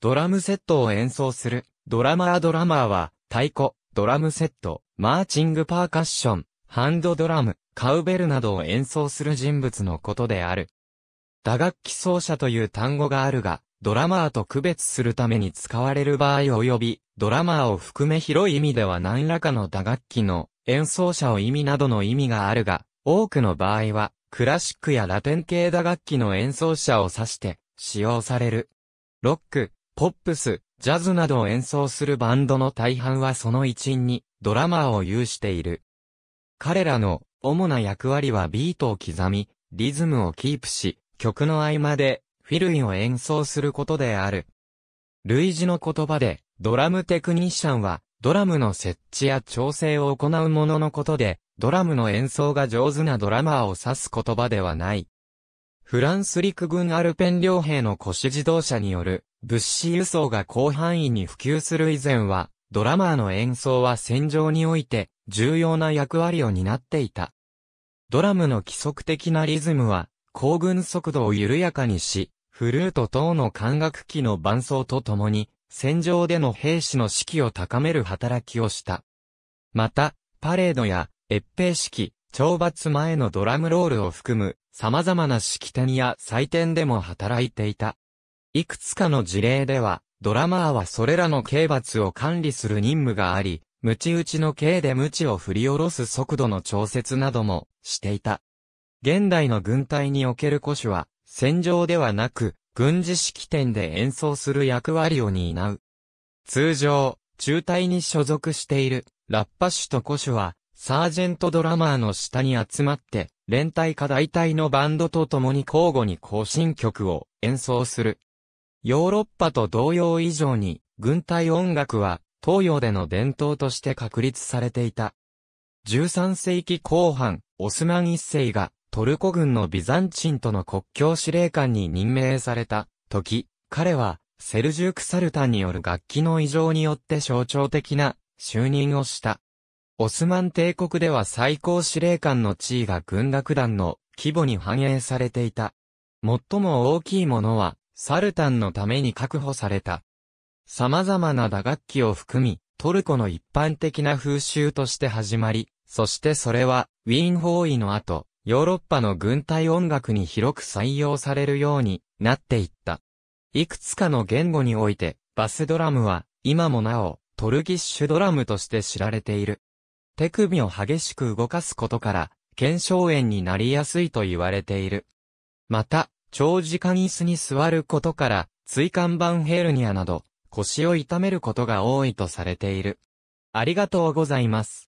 ドラムセットを演奏する。ドラマードラマーは、太鼓、ドラムセット、マーチングパーカッション、ハンドドラム、カウベルなどを演奏する人物のことである。打楽器奏者という単語があるが、ドラマーと区別するために使われる場合及び、ドラマーを含め広い意味では何らかの打楽器の演奏者を意味などの意味があるが、多くの場合は、クラシックやラテン系打楽器の演奏者を指して使用される。ロック、ポップス、ジャズなどを演奏するバンドの大半はその一員にドラマーを有している。彼らの主な役割はビートを刻み、リズムをキープし、曲の合間でフィルインを演奏することである。類似の言葉で、ドラムテクニシャンは、ドラムの設置や調整を行うもののことで、ドラムの演奏が上手なドラマーを指す言葉ではない。フランス陸軍アルペン両兵の腰自動車による物資輸送が広範囲に普及する以前は、ドラマーの演奏は戦場において重要な役割を担っていた。ドラムの規則的なリズムは、行軍速度を緩やかにし、フルート等の管楽器の伴奏とともに、戦場での兵士の士気を高める働きをした。また、パレードや、越兵式、懲罰前のドラムロールを含む、様々な式典や祭典でも働いていた。いくつかの事例では、ドラマーはそれらの刑罰を管理する任務があり、鞭打ちの刑で鞭を振り下ろす速度の調節などもしていた。現代の軍隊における古種は、戦場ではなく、軍事式典で演奏する役割を担う。通常、中隊に所属している、ラッパ種と古種は、サージェントドラマーの下に集まって、連帯か大隊のバンドと共に交互に行進曲を演奏する。ヨーロッパと同様以上に、軍隊音楽は東洋での伝統として確立されていた。13世紀後半、オスマン一世がトルコ軍のビザンチンとの国境司令官に任命された時、彼はセルジューク・サルタンによる楽器の異常によって象徴的な就任をした。オスマン帝国では最高司令官の地位が軍楽団の規模に反映されていた。最も大きいものは、サルタンのために確保された。様々な打楽器を含み、トルコの一般的な風習として始まり、そしてそれは、ウィーン包囲の後、ヨーロッパの軍隊音楽に広く採用されるようになっていった。いくつかの言語において、バスドラムは、今もなお、トルキッシュドラムとして知られている。手首を激しく動かすことから、腱鞘炎になりやすいと言われている。また、長時間椅子に座ることから、椎間板ヘルニアなど、腰を痛めることが多いとされている。ありがとうございます。